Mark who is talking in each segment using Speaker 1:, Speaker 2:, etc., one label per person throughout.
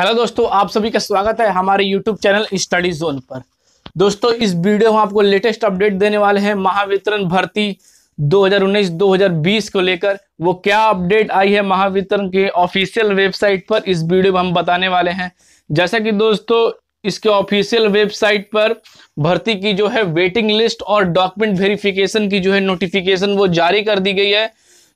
Speaker 1: hello दोस्तों आप सभी का स्वागत है हमारे यूट्यूब चैनल स्टडी जोन पर दोस्तों इस वीडियो में आपको लेटेस्ट अपडेट देने वाले हैं महावितरण भर्ती 2019-2020 को लेकर वो क्या अपडेट आई है महावितरण के ऑफिशियल वेबसाइट पर इस वीडियो में हम बताने वाले हैं जैसा कि दोस्तों इसके ऑफिशियल वेबसाइट पर भर्ती की जो है वेटिंग लिस्ट और डॉक्यूमेंट वेरिफिकेशन की जो है नोटिफिकेशन वो जारी कर दी गई है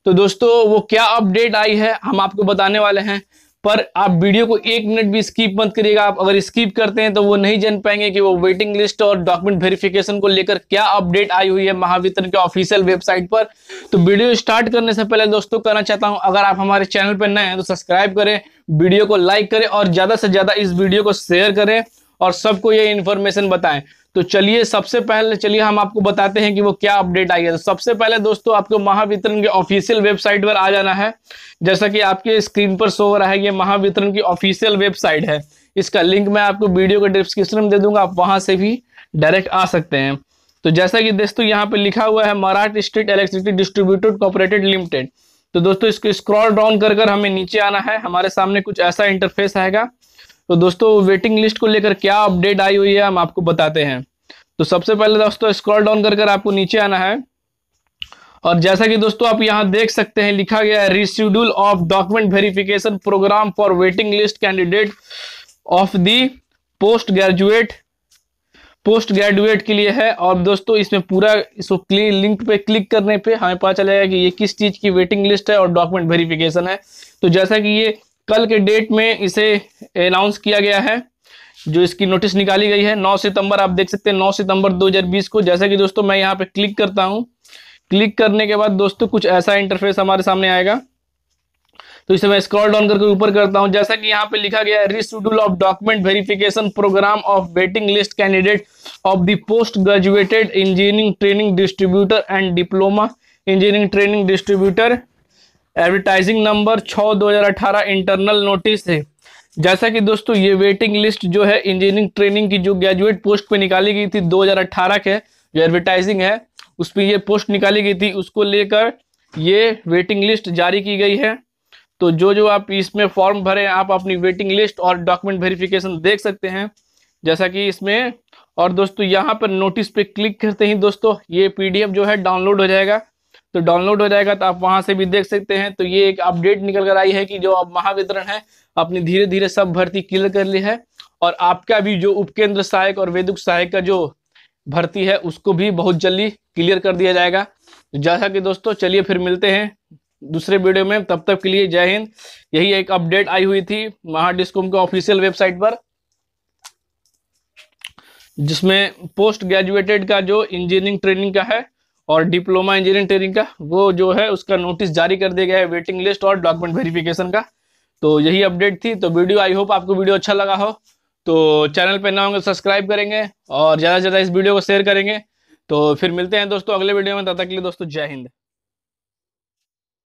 Speaker 1: तो दोस्तों वो क्या अपडेट आई है हम आपको बताने वाले हैं पर आप वीडियो को एक मिनट भी स्किप मत करिएगा आप अगर स्किप करते हैं तो वो नहीं जान पाएंगे कि वो वेटिंग लिस्ट और डॉक्यूमेंट वेरिफिकेशन को लेकर क्या अपडेट आई हुई है महावितरण के ऑफिशियल वेबसाइट पर तो वीडियो स्टार्ट करने से पहले दोस्तों कहना चाहता हूं अगर आप हमारे चैनल पर नए हैं तो सब्सक्राइब करें वीडियो को लाइक करें और ज्यादा से ज्यादा इस वीडियो को शेयर करें और सबको ये इन्फॉर्मेशन बताएं तो चलिए सबसे पहले चलिए हम आपको बताते हैं कि वो क्या अपडेट आई है तो सबसे पहले दोस्तों आपको महावितरण के ऑफिशियल वेबसाइट पर आ जाना है जैसा कि आपके स्क्रीन पर शो हो रहा है ये महावितरण की ऑफिशियल वेबसाइट है इसका लिंक मैं आपको वीडियो के डिस्क्रिप्शन में दे दूंगा आप वहां से भी डायरेक्ट आ सकते हैं तो जैसा कि दोस्तों यहाँ पे लिखा हुआ है मराठ state electricity distributed corporated limited तो दोस्तों इसको स्क्रॉल डाउन कर कर हमें नीचे आना है हमारे सामने कुछ ऐसा इंटरफेस आएगा तो दोस्तों वेटिंग लिस्ट को लेकर क्या अपडेट आई हुई है हम आपको बताते हैं तो सबसे पहले दोस्तों स्क्रॉल डाउन कर कर आपको नीचे आना है और जैसा कि दोस्तों आप यहां देख सकते हैं लिखा गया है reschedule of document verification program for waiting list candidate of the post graduate post graduate के लिए है और दोस्तों इसमें पूरा इसको क्लिक लिंक पे क्लिक करने पे हमें पता चलेगा कि ये किस चीज़ की वेटिंग लिस्ट है और डॉक्यूमेंट वेरिफिकेशन है तो जैसा कि ये कल के डेट में इसे अनाउंस किया गया है जो इसकी नोटिस निकाली गई है 9 सितंबर आप देख सकते हैं 9 सितंबर 2020 को जैसे कि दोस्तों मैं यहाँ पे क्लिक करता हूँ क्लिक करने के बाद दोस्तों कुछ ऐसा इंटरफेस हमारे सामने आएगा तो इसे मैं स्क्रॉल डाउन करके ऊपर करता हूं जैसा कि यहाँ पे लिखा गया है reschedule of document verification program of waiting list candidate of the post graduated engineering training distributor and diploma engineering training distributor advertising number छः दो इंटरनल नोटिस है जैसा कि दोस्तों ये वेटिंग लिस्ट जो है इंजीनियरिंग ट्रेनिंग की जो ग्रेजुएट पोस्ट पे निकाली गई थी 2018 के जो एडवर्टाइजिंग है उस पर ये पोस्ट निकाली गई थी उसको लेकर ये वेटिंग लिस्ट जारी की गई है तो जो जो आप इसमें फॉर्म भरे आप अपनी वेटिंग लिस्ट और डॉक्यूमेंट वेरिफिकेशन देख सकते हैं जैसा कि इसमें और दोस्तों यहाँ पर नोटिस पे क्लिक करते ही दोस्तों ये पीडीएफ जो है डाउनलोड हो जाएगा तो डाउनलोड हो जाएगा तो आप वहां से भी देख सकते हैं तो ये एक अपडेट निकल कर आई है कि जो अब महावितरण है अपने धीरे धीरे सब भर्ती क्लियर कर ली है और आपका भी जो उपकेंद्र सहायक और वेदुक सहायक का जो भर्ती है उसको भी बहुत जल्दी क्लियर कर दिया जाएगा तो जैसा कि दोस्तों चलिए फिर मिलते हैं दूसरे वीडियो में तब तक के लिए जय हिंद यही एक अपडेट आई हुई थी महाडिस्कॉम के ऑफिशियल वेबसाइट पर जिसमें पोस्ट ग्रेजुएटेड का जो इंजीनियरिंग ट्रेनिंग का है और डिप्लोमा इंजीनियरिंग ट्रेनिंग का वो जो है उसका नोटिस जारी कर दिया गया है वेटिंग लिस्ट और डॉक्यूमेंट वेरिफिकेशन का तो यही अपडेट थी तो वीडियो आई होप आपको वीडियो अच्छा लगा हो तो चैनल पर ना होंगे सब्सक्राइब तो करेंगे और ज़्यादा से ज़्यादा इस वीडियो को शेयर करेंगे तो फिर मिलते हैं दोस्तों अगले वीडियो में तब तक के लिए दोस्तों जय हिंद